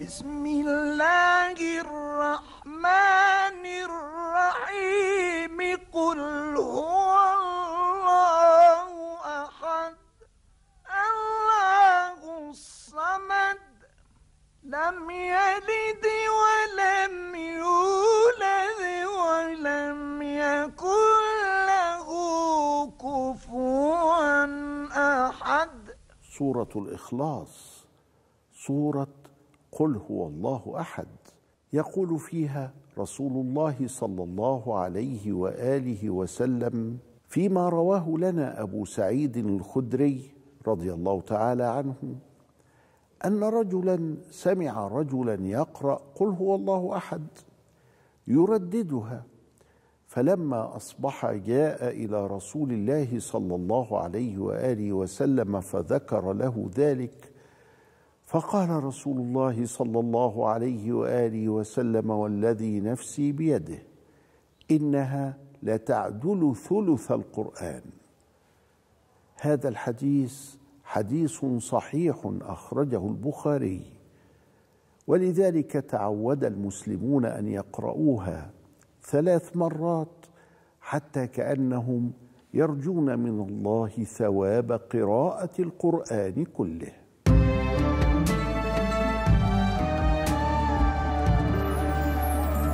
بسم الله الرحمن الرحيم قل هو الله أحد الله الصمد لم يلد ولم يولد ولم يكن له كفوا أحد سورة الإخلاص سورة قل هو الله احد يقول فيها رسول الله صلى الله عليه واله وسلم فيما رواه لنا ابو سعيد الخدري رضي الله تعالى عنه ان رجلا سمع رجلا يقرا قل هو الله احد يرددها فلما اصبح جاء الى رسول الله صلى الله عليه واله وسلم فذكر له ذلك فقال رسول الله صلى الله عليه واله وسلم والذي نفسي بيده انها لتعدل ثلث القران هذا الحديث حديث صحيح اخرجه البخاري ولذلك تعود المسلمون ان يقرؤوها ثلاث مرات حتى كانهم يرجون من الله ثواب قراءه القران كله